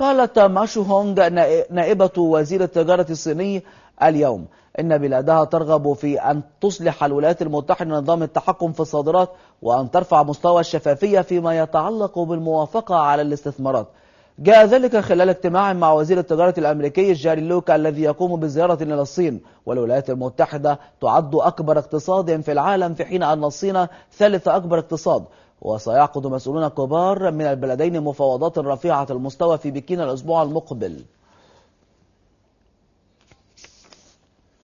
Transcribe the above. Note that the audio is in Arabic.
قالت ماشو هونغ نائبة وزير التجارة الصيني اليوم إن بلادها ترغب في أن تصلح الولايات المتحدة نظام التحكم في الصادرات وأن ترفع مستوى الشفافية فيما يتعلق بالموافقة على الاستثمارات جاء ذلك خلال اجتماع مع وزير التجارة الأمريكي جاري لوكا الذي يقوم بزيارة إلى الصين والولايات المتحدة تعد أكبر اقتصاد في العالم في حين أن الصين ثالث أكبر اقتصاد وسيعقد مسؤولون كبار من البلدين مفاوضات رفيعة المستوى في بكين الأسبوع المقبل